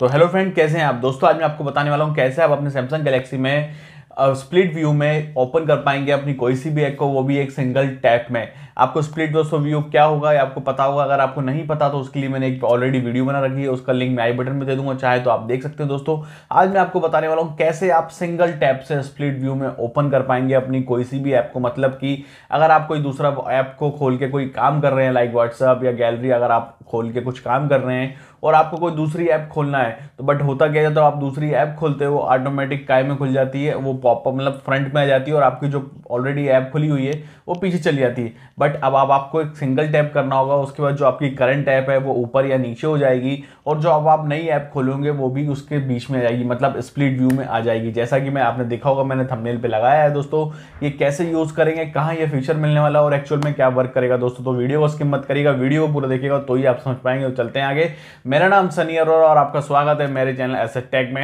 तो hello friend कैसे हैं आप दोस्तों आज मैं आपको बताने वाला हूँ कैसे आप अपने सैमसंग गैलेक्सी में स्प्लिट व्यू में ओपन कर पाएंगे अपनी कोई सी भी ऐप को वो भी एक सिंगल टैप में आपको स्प्लिट दोस्तों व्यू क्या होगा या आपको पता होगा अगर आपको नहीं पता तो उसके लिए मैंने एक ऑलरेडी वीडियो बना रखी है उसका लिंक मैं आई बटन में दे दूंगा चाहे तो आप देख सकते हैं दोस्तों आज मैं आपको बताने वाला हूँ कैसे आप सिंगल टैप से स्प्लिट व्यू में ओपन कर पाएंगे अपनी कोई सी भी ऐप को मतलब कि अगर आप कोई दूसरा ऐप को खोल के कोई काम कर रहे हैं लाइक व्हाट्सअप या गैलरी अगर आप खोल के कुछ काम कर रहे हैं और आपको कोई दूसरी ऐप खोलना है तो बट होता क्या है तो आप दूसरी ऐप खोलते हो ऑटोमेटिक काय में खुल जाती है वो पॉप मतलब फ्रंट में आ जाती है और आपकी जो ऑलरेडी ऐप खुली हुई है वो पीछे चली जाती है बट अब आप आपको एक सिंगल टैप करना होगा उसके बाद जो आपकी करंट ऐप है वो ऊपर या नीचे हो जाएगी और जो अब आप नई ऐप खोलोगे वो भी उसके बीच में आ जाएगी मतलब स्प्लिट व्यू में आ जाएगी जैसा कि मैं आपने देखा होगा मैंने थंबनेल पे लगाया है दोस्तों ये कैसे यूज़ करेंगे कहाँ ये फीचर मिलने वाला और एक्चुअल में क्या वर्क करेगा दोस्तों तो वीडियो को स्किप मत करेगा वीडियो को पूरा देखेगा तो ही आप समझ पाएंगे चलते हैं आगे मेरा नाम सनी अरोरा और आपका स्वागत है मेरे चैनल एस टेक में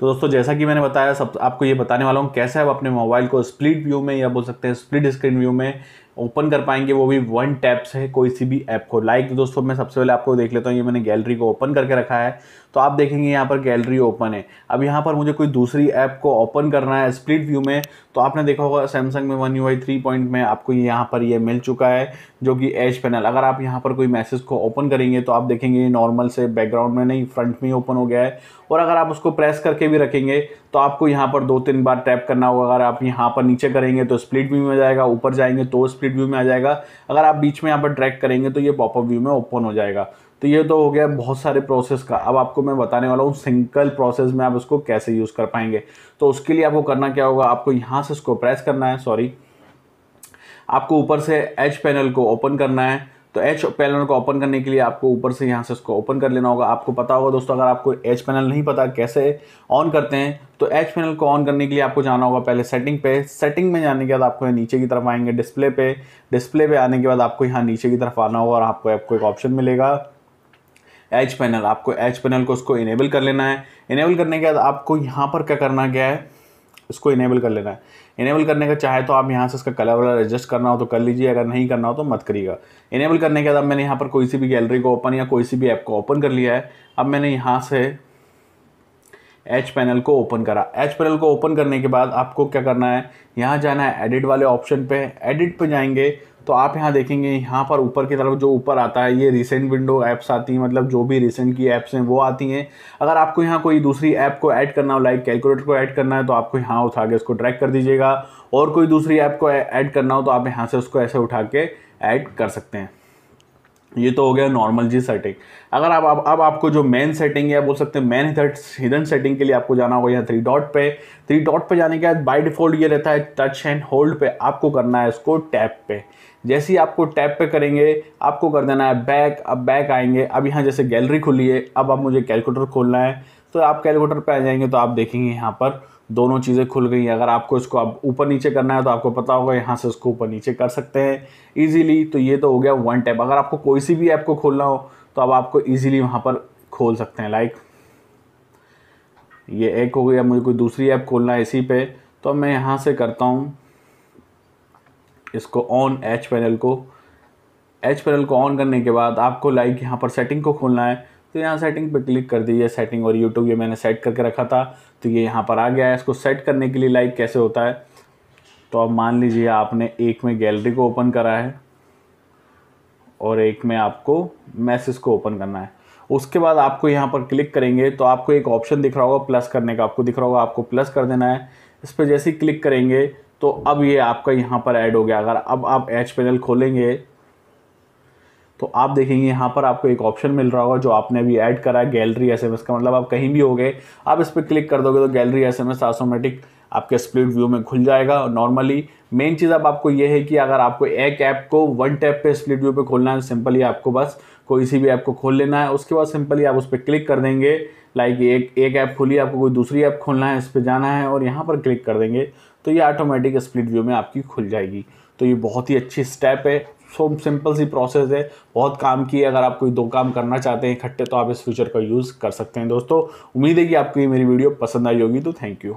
तो दोस्तों जैसा कि मैंने बताया सब आपको ये बताने वाला हूँ कैसे आप अपने मोबाइल को स्प्लिट व्यू में या बोल सकते हैं स्प्लिट स्क्रीन व्यू में ओपन कर पाएंगे वो भी वन टैप से कोई सी भी ऐप को लाइक like, दोस्तों मैं सबसे पहले आपको देख लेता हूँ ये मैंने गैलरी को ओपन करके रखा है तो आप देखेंगे यहाँ पर गैलरी ओपन है अब यहाँ पर मुझे कोई दूसरी ऐप को ओपन करना है स्प्लिट व्यू में तो आपने देखा होगा सैमसंग में वन यू थ्री पॉइंट में आपको यहाँ पर ये यह मिल चुका है जो कि एच पैनल अगर आप यहाँ पर कोई मैसेज को ओपन करेंगे तो आप देखेंगे नॉर्मल से बैकग्राउंड में नहीं फ्रंट में ओपन हो गया है और अगर आप उसको प्रेस करके भी रखेंगे तो आपको यहाँ पर दो तीन बार टैप करना होगा अगर आप यहाँ पर नीचे करेंगे तो स्प्लिट व्यू में जाएगा ऊपर जाएंगे तो स्प्लिट व्यू में आ जाएगा अगर आप बीच में यहाँ पर ड्रैग करेंगे तो ये पॉपअप व्यू में ओपन हो जाएगा तो ये तो हो गया बहुत सारे प्रोसेस का अब आपको मैं बताने वाला हूँ सिंगल प्रोसेस में आप इसको कैसे यूज़ कर पाएंगे तो उसके लिए आपको करना क्या होगा आपको यहाँ से इसको प्रेस करना है सॉरी आपको ऊपर से एच पैनल को ओपन करना है तो एच पैनल को ओपन करने के लिए आपको ऊपर से यहाँ से उसको ओपन कर लेना होगा आपको पता होगा दोस्तों अगर आपको एच पैनल नहीं पता कैसे ऑन करते हैं तो एच पैनल को ऑन करने के लिए आपको जाना होगा पहले सेटिंग पे सेटिंग में जाने के बाद आपको नीचे की तरफ आएंगे डिस्प्ले पे डिस्प्ले पे आने के बाद आपको यहाँ नीचे की तरफ आना होगा और आपको आपको एक ऑप्शन मिलेगा एच पैनल आपको एच पैनल को उसको इनेबल कर लेना है इनेबल करने के बाद आपको यहाँ पर क्या करना क्या है इसको इनेबल कर लेना है इनेबल करने का चाहे तो आप यहाँ से इसका कलर वलर एडजस्ट करना हो तो कर लीजिए अगर नहीं करना हो तो मत करिएगा इनेबल करने के बाद मैंने यहाँ पर कोई सी भी गैलरी को ओपन या कोई सी भी ऐप को ओपन कर लिया है अब मैंने यहाँ से एच पैनल को ओपन करा एच पैनल को ओपन करने के बाद आपको क्या करना है यहाँ जाना है एडिट वाले ऑप्शन पे एडिट पे जाएंगे तो आप यहाँ देखेंगे यहाँ पर ऊपर की तरफ जो ऊपर आता है ये रिसेंट विंडो ऐप्स आती हैं मतलब जो भी रिसेंट की ऐप्स हैं वो आती हैं अगर आपको यहाँ कोई दूसरी ऐप को ऐड करना हो लाइक कैलकुलेटर को ऐड करना है तो आपको यहाँ उठा के उसको ट्रैक कर दीजिएगा और कोई दूसरी ऐप को ऐड करना हो तो आप यहाँ से उसको ऐसे उठा के ऐड कर सकते हैं ये तो हो गया नॉर्मल जी सेटिंग अगर आप अब आप, आपको जो मेन सेटिंग है बोल सकते हैं मेन हिडन सेटिंग के लिए आपको जाना होगा यहाँ थ्री डॉट पे थ्री डॉट पे जाने के बाद बाय डिफॉल्ट ये रहता है टच एंड होल्ड पे आपको करना है इसको टैप पे जैसे ही आपको टैप पे करेंगे आपको कर देना है बैक अब बैक आएंगे अब यहाँ जैसे गैलरी खुली है अब आप मुझे कैलकुलेटर खोलना है तो आप कैलकुलेटर पर आ जाएंगे तो आप देखेंगे यहाँ पर दोनों चीज़ें खुल गई अगर आपको इसको आप ऊपर नीचे करना है तो आपको पता होगा यहाँ से इसको ऊपर नीचे कर सकते हैं ईजिली तो ये तो हो गया वन टैप अगर आपको कोई सी भी ऐप को खोलना हो तो अब आपको ईजिली वहाँ पर खोल सकते हैं लाइक ये एक हो गया मुझे कोई दूसरी ऐप खोलना है इसी पे तो मैं यहाँ से करता हूँ इसको ऑन एच पैनल को एच पैनल को ऑन करने के बाद आपको लाइक यहाँ पर सेटिंग को खोलना है तो यहाँ सेटिंग पर क्लिक कर दीजिए सेटिंग और यूट्यूब ये मैंने सेट करके रखा था तो ये यहाँ पर आ गया है इसको सेट करने के लिए लाइक कैसे होता है तो अब मान लीजिए आपने एक में गैलरी को ओपन करा है और एक में आपको मैसेज को ओपन करना है उसके बाद आपको यहाँ पर क्लिक करेंगे तो आपको एक ऑप्शन दिख रहा होगा प्लस करने का आपको दिख रहा होगा आपको प्लस कर देना है इस पर जैसे ही क्लिक करेंगे तो अब ये आपका यहाँ पर ऐड हो गया अगर अब आप एच पैनल खोलेंगे तो आप देखेंगे यहाँ पर आपको एक ऑप्शन मिल रहा होगा जो आपने अभी ऐड करा है गैलरी एस का मतलब आप कहीं भी हो गए आप इस पर क्लिक कर दोगे तो गैलरी एस एम ऑटोमेटिक आपके स्प्लिट व्यू में खुल जाएगा नॉर्मली मेन चीज़ अब आपको ये है कि अगर आपको एक ऐप को वन टैप पे स्प्लिट व्यू पे खोलना है सिंपली आपको बस कोई सी भी ऐप को खोल लेना है उसके बाद सिंपली आप उस पर क्लिक कर देंगे लाइक एक एक ऐप खोली आपको कोई दूसरी ऐप खोलना है इस पर जाना है और यहाँ पर क्लिक कर देंगे तो ये ऑटोमेटिक स्प्लिट व्यू में आपकी खुल जाएगी तो ये बहुत ही अच्छी स्टेप है सो सिंपल सी प्रोसेस है बहुत काम की है अगर आप कोई दो काम करना चाहते हैं इकट्ठे तो आप इस फ्यूचर का यूज़ कर सकते हैं दोस्तों उम्मीद है कि आपको ये मेरी वीडियो पसंद आई होगी तो थैंक यू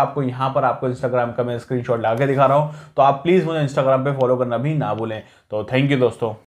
आपको यहां पर आपको इंस्टाग्राम का मैं स्क्रीनशॉट शॉट दिखा रहा हूं तो आप प्लीज़ मुझे इंस्टाग्राम पर फॉलो करना भी ना भूलें तो थैंक यू दोस्तों